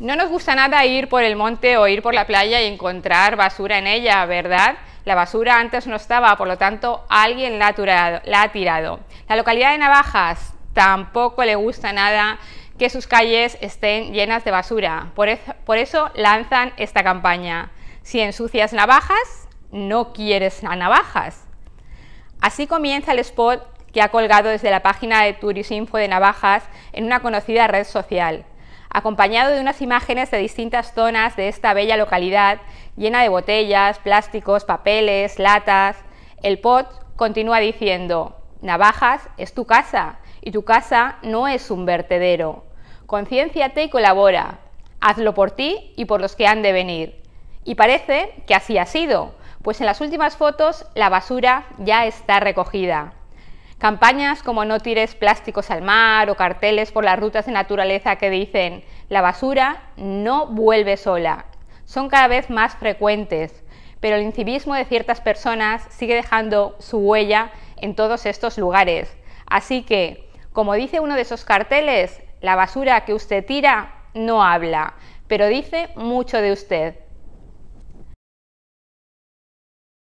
No nos gusta nada ir por el monte o ir por la playa y encontrar basura en ella, ¿verdad? La basura antes no estaba, por lo tanto alguien la ha, tirado. La localidad de Navajas tampoco le gusta nada que sus calles estén llenas de basura. Por, eso lanzan esta campaña. Si ensucias navajas, no quieres a navajas. Así comienza el spot que ha colgado desde la página de Turisinfo de Navajas en una conocida red social acompañado de unas imágenes de distintas zonas de esta bella localidad, llena de botellas, plásticos, papeles, latas. El pot continúa diciendo, Navajas es tu casa y tu casa no es un vertedero. Conciénciate y colabora. Hazlo por ti y por los que han de venir. Y parece que así ha sido, pues en las últimas fotos la basura ya está recogida. Campañas como no tires plásticos al mar o carteles por las rutas de naturaleza que dicen la basura no vuelve sola son cada vez más frecuentes, pero el incivismo de ciertas personas sigue dejando su huella en todos estos lugares. Así que, como dice uno de esos carteles, la basura que usted tira no habla, pero dice mucho de usted.